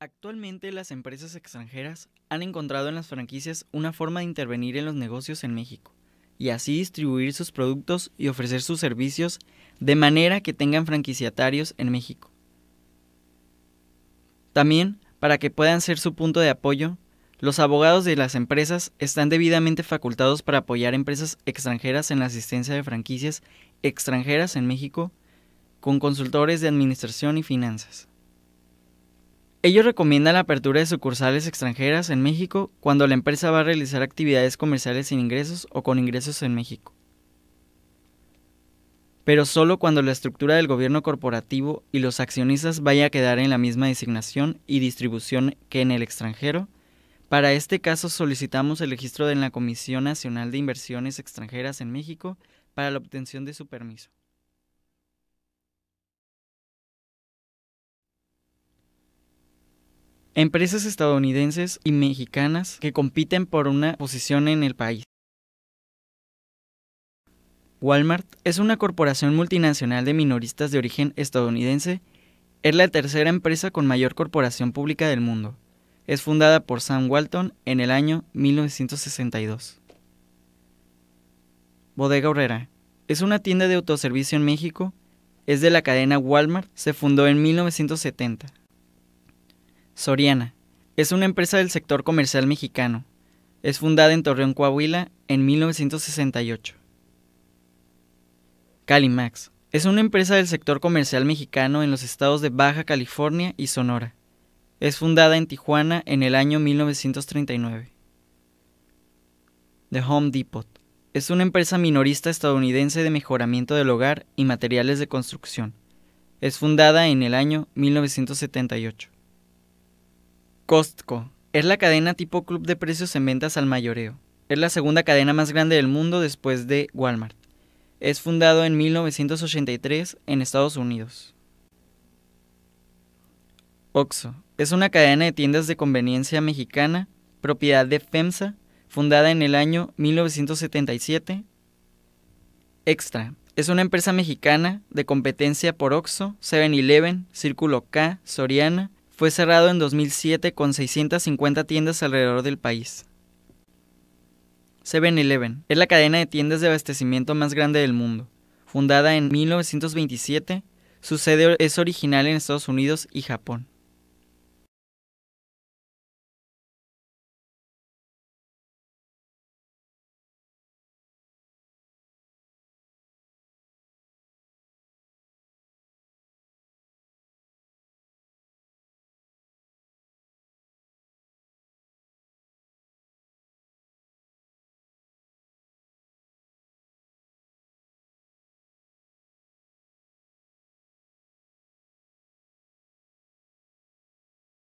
Actualmente las empresas extranjeras han encontrado en las franquicias una forma de intervenir en los negocios en México y así distribuir sus productos y ofrecer sus servicios de manera que tengan franquiciatarios en México. También, para que puedan ser su punto de apoyo, los abogados de las empresas están debidamente facultados para apoyar empresas extranjeras en la asistencia de franquicias extranjeras en México con consultores de administración y finanzas. Ellos recomiendan la apertura de sucursales extranjeras en México cuando la empresa va a realizar actividades comerciales sin ingresos o con ingresos en México. Pero solo cuando la estructura del gobierno corporativo y los accionistas vaya a quedar en la misma designación y distribución que en el extranjero, para este caso solicitamos el registro de la Comisión Nacional de Inversiones Extranjeras en México para la obtención de su permiso. empresas estadounidenses y mexicanas que compiten por una posición en el país. Walmart es una corporación multinacional de minoristas de origen estadounidense. Es la tercera empresa con mayor corporación pública del mundo. Es fundada por Sam Walton en el año 1962. Bodega Horrera es una tienda de autoservicio en México. Es de la cadena Walmart. Se fundó en 1970. Soriana. Es una empresa del sector comercial mexicano. Es fundada en Torreón, Coahuila, en 1968. Calimax. Es una empresa del sector comercial mexicano en los estados de Baja California y Sonora. Es fundada en Tijuana en el año 1939. The Home Depot. Es una empresa minorista estadounidense de mejoramiento del hogar y materiales de construcción. Es fundada en el año 1978. Costco. Es la cadena tipo club de precios en ventas al mayoreo. Es la segunda cadena más grande del mundo después de Walmart. Es fundado en 1983 en Estados Unidos. Oxo. Es una cadena de tiendas de conveniencia mexicana, propiedad de FEMSA, fundada en el año 1977. Extra. Es una empresa mexicana de competencia por Oxo, 7-Eleven, Círculo K, Soriana, fue cerrado en 2007 con 650 tiendas alrededor del país. 7-Eleven es la cadena de tiendas de abastecimiento más grande del mundo. Fundada en 1927, su sede es original en Estados Unidos y Japón.